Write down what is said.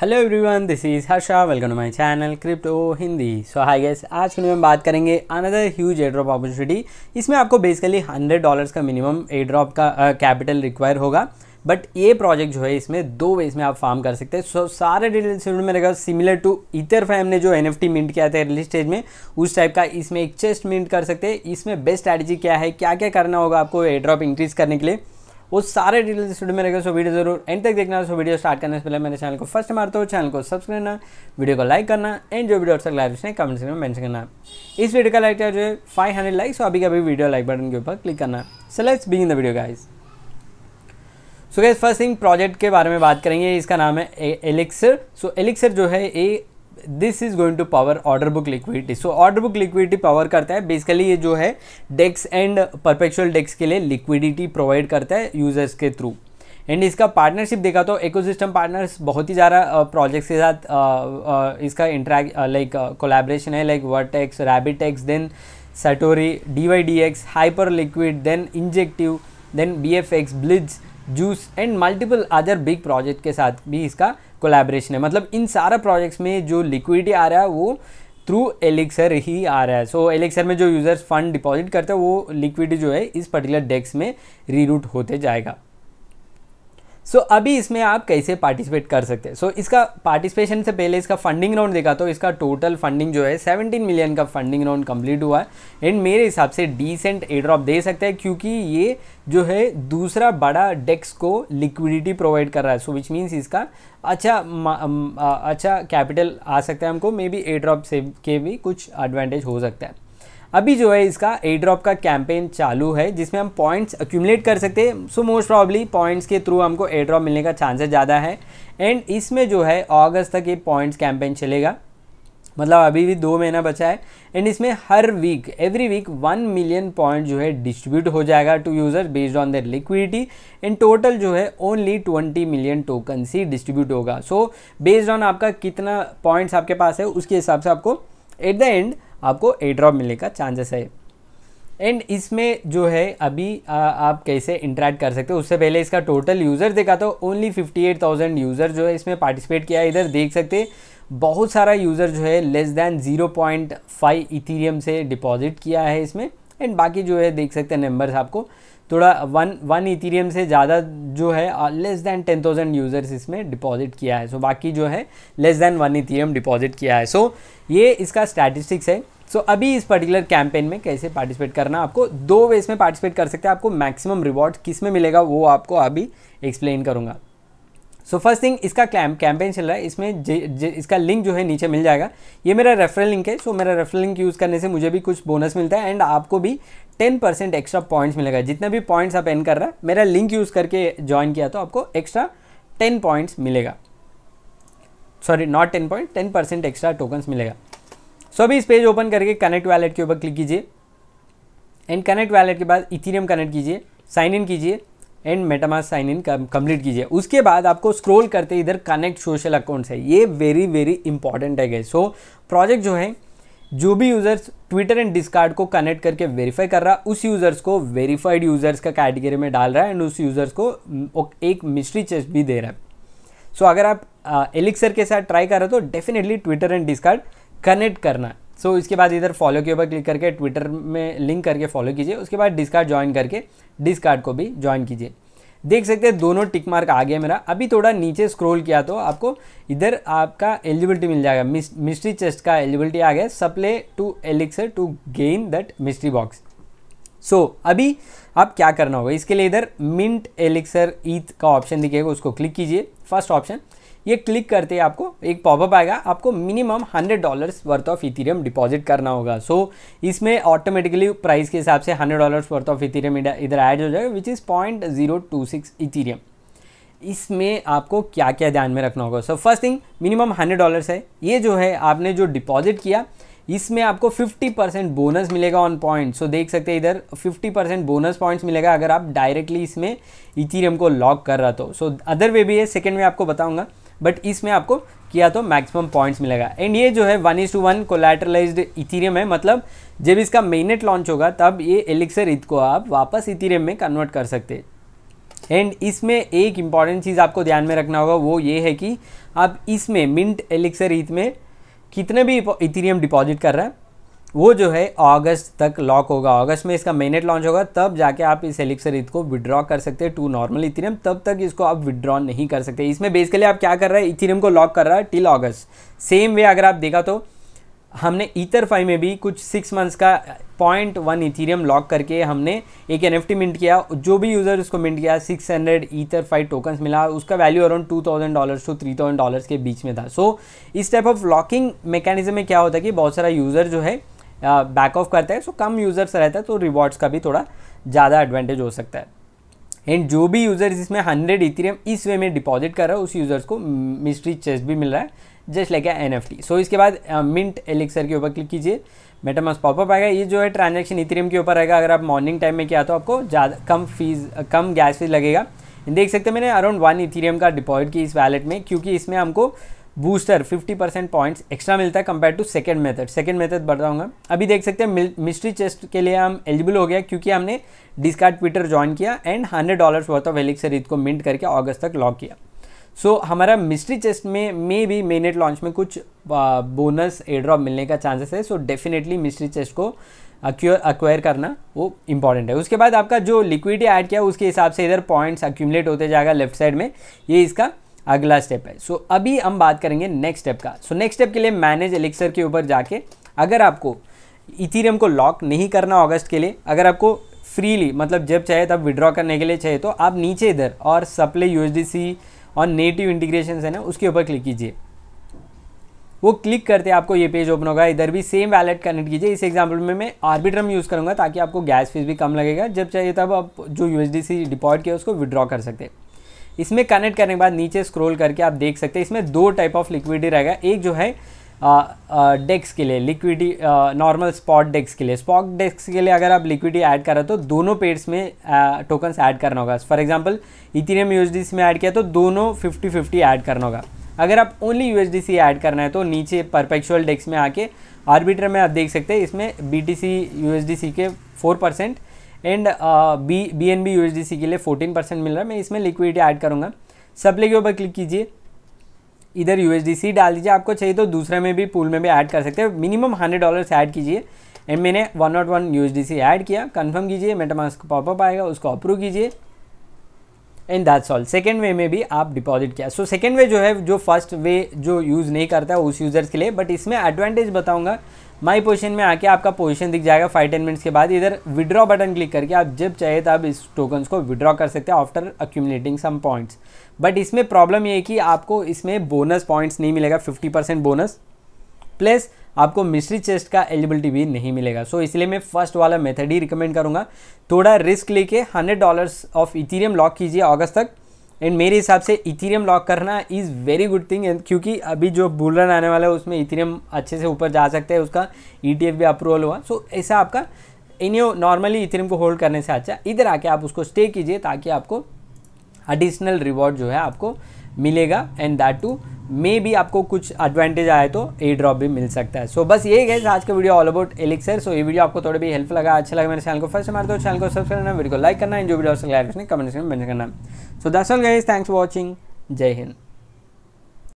hello everyone this is Harsha welcome to my channel crypto Hindi so I guess आज के लिए हम बात करेंगे अनदर ह्यूज एड्रॉप अपॉर्चुनिटी इसमें आपको बेसिकली हंड्रेड डॉलर्स का मिनिमम एड्रॉप का कैपिटल uh, रिक्वायर होगा बट ये प्रोजेक्ट जो है इसमें दो वेज में आप फार्म कर सकते हैं सो so, सारे डिटेल्स में रहेगा सिमिलर टू इतर फैम ने जो एन एफ मिंट किया था अर्ली स्टेज में उस टाइप का इसमें एक चेस्ट मिंट कर सकते हैं इसमें बेस्ट स्ट्रैटेजी क्या है क्या क्या करना होगा आपको एड्रॉप इंक्रीज़ करने के लिए वो सारे डिटेल्स स्टूडियो में रहेगा सो वीडियो जरूर एंड तक देखना सो वीडियो स्टार्ट करने से पहले मेरे चैनल को फर्स्ट मारते हो चैनल को सब्सक्राइब करना वीडियो को लाइक करना एंड जो वीडियो अच्छा लाइव उसने कमेंट सेक्शन में मैंशन करना इस वीडियो का लाइक जो है फाइव हंड्रेड लाइक्स सो अभी वीडियो लाइक बटन के ऊपर क्लिक करना so let's in the video guys so guys first thing project के बारे में बात करेंगे इसका नाम है एलिक्सर सो एलिक्सर जो है ये this is going to power order book liquidity so order book liquidity power करता है बेसिकली ये जो है डेक्स एंड परपेक्चुअल डेक्स के लिए लिक्विडिटी प्रोवाइड करता है यूजर्स के थ्रू एंड इसका पार्टनरशिप देखा तो इकोसिस्टम पार्टनर्स बहुत ही ज़्यादा प्रोजेक्ट्स के साथ इसका इंटरेक्ट लाइक कोलेब्रेशन है like Vertex RabbitX then Satori D Y D X Hyperliquid then Injective then B F X Blitz Juice and multiple other big project के साथ भी इसका कोलेब्रेशन है मतलब इन सारा प्रोजेक्ट्स में जो लिक्विडिटी आ रहा है वो थ्रू एलेक्सर ही आ रहा है सो so, एलेक्सर में जो यूज़र्स फंड डिपॉजिट करते हैं वो लिक्विडिटी जो है इस पर्टिकुलर डेस्क में रीरूट होते जाएगा सो so, अभी इसमें आप कैसे पार्टिसिपेट कर सकते हैं सो इसका पार्टिसिपेशन से पहले इसका फंडिंग राउंड देखा तो इसका टोटल फंडिंग जो है 17 मिलियन का फंडिंग राउंड कंप्लीट हुआ है एंड मेरे हिसाब से डिसेंट एड्रॉप दे सकते हैं क्योंकि ये जो है दूसरा बड़ा डेक्स को लिक्विडिटी प्रोवाइड कर रहा है सो विच मीन्स इसका अच्छा अच्छा कैपिटल आ सकता है हमको मे बी एड्रॉप से के भी कुछ एडवांटेज हो सकता है अभी जो है इसका ए ड्रॉप का कैंपेन चालू है जिसमें हम पॉइंट्स अक्यूमलेट कर सकते हैं सो मोस्ट प्रॉब्ली पॉइंट्स के थ्रू हमको ए ड्रॉप मिलने का चांसेस ज़्यादा है एंड इसमें जो है अगस्त तक ये पॉइंट्स कैंपेन चलेगा मतलब अभी भी दो महीना बचा है एंड इसमें हर week every week one million point जो है डिस्ट्रीब्यूट हो जाएगा to user based on their liquidity and total जो है ओनली ट्वेंटी मिलियन टोकन ही डिस्ट्रीब्यूट होगा सो बेस्ड ऑन आपका कितना पॉइंट्स आपके पास है उसके हिसाब से आपको एट द एंड आपको ए ड्रॉप मिलने का चांसेस है एंड इसमें जो है अभी आ, आप कैसे इंटरेक्ट कर सकते हो उससे पहले इसका टोटल यूज़र देखा तो ओनली 58,000 यूज़र जो है इसमें पार्टिसिपेट किया है इधर देख सकते बहुत सारा यूज़र जो है लेस दैन 0.5 पॉइंट इथीरियम से डिपॉजिट किया है इसमें एंड बाकी जो है देख सकते हैं नंबर्स आपको थोड़ा वन वन इथीरियम से ज़्यादा जो है less than ten thousand users इसमें डिपॉजिट किया है सो so, बाकी जो है less than one Ethereum deposit किया है सो so, ये इसका स्टैटिस्टिक्स है सो so, अभी इस पर्टिकुलर कैंपेन में कैसे पार्टिसिपेट करना आपको दो वेज में पार्टिसिपेट कर सकते हैं आपको मैक्सिमम रिवॉर्ड किस में मिलेगा वो आपको अभी एक्सप्लेन करूँगा सो फर्स्ट थिंग इसका कैम कैंपेन चल रहा है इसमें जे, जे, इसका लिंक जो है नीचे मिल जाएगा ये मेरा रेफरल लिंक है सो so, मेरा रेफरल लिंक यूज़ करने से मुझे भी कुछ बोनस मिलता है एंड आपको भी टेन परसेंट एक्स्ट्रा पॉइंट्स मिलेगा जितने भी पॉइंट्स आप एन कर रहा है मेरा लिंक यूज़ करके ज्वाइन किया तो आपको एक्स्ट्रा टेन पॉइंट्स मिलेगा sorry not ten point ten percent extra tokens मिलेगा सो so, अभी इस पेज ओपन करके कनेक्ट वैलेट के ऊपर क्लिक कीजिए एंड कनेक्ट वैलेट के बाद इथीरियम कनेक्ट कीजिए साइन इन कीजिए and MetaMask sign in complete कीजिए उसके बाद आपको स्क्रॉल करते इधर कनेक्ट सोशल अकाउंट्स है ये वेरी वेरी इंपॉर्टेंट है गए सो प्रोजेक्ट जो है जो भी यूज़र्स ट्विटर एंड डिस्कार्ड को कनेक्ट करके वेरीफाई कर रहा है उस यूज़र्स को वेरीफाइड यूज़र्स का कैटेगरी में डाल रहा है एंड उस यूज़र्स को एक मिस्ट्री चेस्ट भी दे रहा है सो so, अगर आप एलिक्सर के साथ ट्राई कर रहे हो तो definitely Twitter and Discord connect करना सो so, इसके बाद इधर फॉलो के ऊपर क्लिक करके ट्विटर में लिंक करके फॉलो कीजिए उसके बाद डिस्कार्ड ज्वाइन करके डिस्कार्ड को भी ज्वाइन कीजिए देख सकते हैं दोनों टिक मार्क आ गया मेरा अभी थोड़ा नीचे स्क्रॉल किया तो आपको इधर आपका एलिजिबिलिटी मिल जाएगा मिस्ट्री चेस्ट का एलिजिबिलिटी आ गया supply to Elixir to gain that mystery box so अभी आप क्या करना होगा इसके लिए इधर मिंट एलिक्सर ईथ का ऑप्शन दिखेगा उसको क्लिक कीजिए फर्स्ट ऑप्शन ये क्लिक करते ही आपको एक पॉपअप आएगा आपको minimum hundred dollars worth of Ethereum deposit करना होगा सो so, इसमें ऑटोमेटिकली प्राइस के हिसाब से hundred dollars worth of Ethereum इधर ऐड हो जाएगा which is point zero two six Ethereum इसमें आपको क्या क्या ध्यान में रखना होगा so first thing minimum hundred dollars है ये जो है आपने जो डिपॉजिट किया इसमें आपको 50 परसेंट बोनस मिलेगा ऑन पॉइंट सो देख सकते हैं इधर 50 परसेंट बोनस पॉइंट्स मिलेगा अगर आप डायरेक्टली इसमें इथीरियम को लॉक कर रहा तो सो अदर वे भी है सेकेंड में आपको बताऊंगा बट इसमें आपको किया तो मैक्सिमम पॉइंट्स मिलेगा एंड ये जो है one is to one collateralized Ethereum है मतलब जब इसका मेनेट लॉन्च होगा तब ये एलिक्सर इथ को आप वापस इथीरियम में कन्वर्ट कर सकते एंड इसमें एक इम्पॉर्टेंट चीज़ आपको ध्यान में रखना होगा वो ये है कि आप इसमें मिंट एलिक्सर इथ में कितने भी इथीरियम डिपॉजिट कर रहे हैं वो जो है अगस्त तक लॉक होगा अगस्त में इसका मेनेट लॉन्च होगा तब जाके आप इस एलिक्सर ईद को विड्रॉ कर सकते हैं टू नॉर्मल इथीरियम तब तक इसको आप विड्रॉ नहीं कर सकते इसमें बेसिकली आप क्या कर रहे हैं इथीरियम को लॉक कर रहा है टिल अगस्त सेम वे अगर आप देखा तो हमने ईथर फाइव में भी कुछ सिक्स मंथ्स का पॉइंट वन इथीरियम लॉक करके हमने एक एन मिंट किया जो भी यूज़र उसको मिंट किया six hundred ether five tokens मिला उसका value around two thousand dollars two three thousand dollars के बीच में था सो so, इस टाइप ऑफ लॉकिंग मेकेनिज्म में क्या होता है कि बहुत सारा यूज़र जो है बैक ऑफ करते हैं सो कम यूज़र्स रहता है तो रिवॉर्ड्स का भी थोड़ा ज़्यादा एडवांटेज हो सकता है एंड जो भी यूज़र जिसमें हंड्रेड इथीरियम इस वे में डिपॉजिट कर रहा है उस यूज़र्स को मिस्ट्री चेस्ट भी मिल रहा है just like N F T so इसके बाद मिंट एलिक्सर के ऊपर क्लिक कीजिए मेटामास पॉपअप आएगा ये जो है ट्रांजेक्शन इथीरियम e के ऊपर रहेगा अगर आप मॉर्निंग टाइम में किया तो आपको ज़्यादा कम फीस कम गैस फीस लगेगा देख सकते हैं मैंने अराउंड वन इथेरियम का डिपॉजिट की इस वैलेट में क्योंकि इसमें हमको बूस्टर 50 परसेंट पॉइंट्स एक्स्ट्रा मिलता है compare to second method second method बताऊंगा अभी देख सकते हैं मिस्ट्री चेस्ट के लिए हम एलिजिबल हो गया क्योंकि हमने डिस्कार्ड ट्विटर ज्वाइन किया and hundred dollars worth of रीत को मिंट करके अगस्त तक लॉक किया सो so, हमारा मिस्ट्री चेस्ट में मे भी मेनेट लॉन्च में कुछ बोनस एड्रॉप मिलने का चांसेस है सो डेफिनेटली मिस्ट्री चेस्ट को अक्वायर करना वो इंपॉर्टेंट है उसके बाद आपका जो लिक्विडिटी ऐड किया उसके हिसाब से इधर पॉइंट्स अक्यूमलेट होते जाएगा लेफ्ट साइड में ये इसका अगला स्टेप है सो so, अभी हम बात करेंगे नेक्स्ट स्टेप का सो नेक्स्ट स्टेप के लिए मैनेज एलिक्सर के ऊपर जाके अगर आपको इथीरियम को लॉक नहीं करना ऑगस्ट के लिए अगर आपको फ्रीली मतलब जब चाहे तब विड्रॉ करने के लिए चाहिए तो आप नीचे इधर और सप्लाई यू और नेटिव इंटीग्रेशन है ना उसके ऊपर क्लिक कीजिए वो क्लिक करते आपको ये पेज ओपन होगा इधर भी सेम वैलेट कनेक्ट कीजिए इस एग्जाम्पल में मैं आर्बिट्रम यूज़ करूँगा ताकि आपको गैस फीस भी कम लगेगा जब चाहिए तब आप जो यू डिपॉजिट किया उसको विड्रॉ कर सकते हैं इसमें कनेक्ट करने के बाद नीचे स्क्रोल करके आप देख सकते हैं इसमें दो टाइप ऑफ लिक्विडी रहेगा एक जो है डेस्क के लिए लिक्विडी नॉर्मल स्पॉट डेस्क के लिए स्पॉट डेस्क के लिए अगर आप लिक्विडी ऐड करा तो दोनों पेड्स में टोकन्स ऐड करना होगा फॉर एग्जांपल इथेरियम यूएसडीसी में ऐड किया तो दोनों 50 50 ऐड करना होगा अगर आप ओनली यूएसडीसी ऐड करना है तो नीचे परपेक्चुअल डेस्क में आके आर्बिटर में आप देख सकते हैं इसमें बी टी के four percent and B B N B U D C के लिए फोर्टीन परसेंट मिल रहा है मैं इसमें लिक्विडिटी ऐड करूँगा सप्ले के ऊपर क्लिक कीजिए इधर यू डी सी डाल दीजिए आपको चाहिए तो दूसरे में भी पूल में भी ऐड कर सकते हैं मिनिमम हंड्रेड से ऐड कीजिए एंड मैंने one nought one U D C add किया कन्फर्म कीजिए मेटामास्क पॉपअप आएगा उसको अप्रूव कीजिए and that's all second way में भी आप डिपॉजिट किया सो सेकेंड वे जो है जो फर्स्ट वे जो यूज़ नहीं करता है उस यूज़र्स के लिए बट इसमें एडवांटेज बताऊंगा माई पोजिशन में आके आपका पोजिशन दिख जाएगा फाइव टेन मिनट्स के बाद इधर विड्रॉ बटन क्लिक करके आप जब चाहिए तो आप इस टोकन्स को विड्रॉ कर सकते हैं after accumulating some points but इसमें प्रॉब्लम ये है कि आपको इसमें बोनस पॉइंट्स नहीं मिलेगा फिफ्टी परसेंट बोनस प्लस आपको मिस्ट्री चेस्ट का एलिजिबिलिटी भी नहीं मिलेगा सो so, इसलिए मैं फर्स्ट वाला मेथड ही रिकमेंड करूँगा थोड़ा रिस्क लेके hundred dollars of Ethereum lock कीजिए अगस्त तक एंड मेरे हिसाब से इथीरियम लॉक करना is very good thing and क्योंकि अभी जो बुलरन आने वाला है उसमें इथीरियम अच्छे से ऊपर जा सकते हैं उसका ई e भी अप्रूवल हुआ सो so, ऐसा आपका इन नॉर्मली इथेरियम को होल्ड करने से अच्छा इधर आके आप उसको स्टे कीजिए ताकि आपको एडिशनल रिवॉर्ड जो है आपको मिलेगा एंड दैट टू मे भी आपको कुछ एडवांटेज आए तो ए ड्रॉप भी मिल सकता है सो so, बस ये गैस आज का video all about Elixir so ये वीडियो आपको थोड़ा भी हेल्प लगा अच्छा लगा मेरे चैनल को फर्स्ट हमारे तो चैनल को सब्सक्राइब करना वीडियो को लाइक करना जो वीडियो कमेंट सेक्शन में मैंने करना सो दस ऑल थैंक्स फॉर वॉचिंग जय हिंद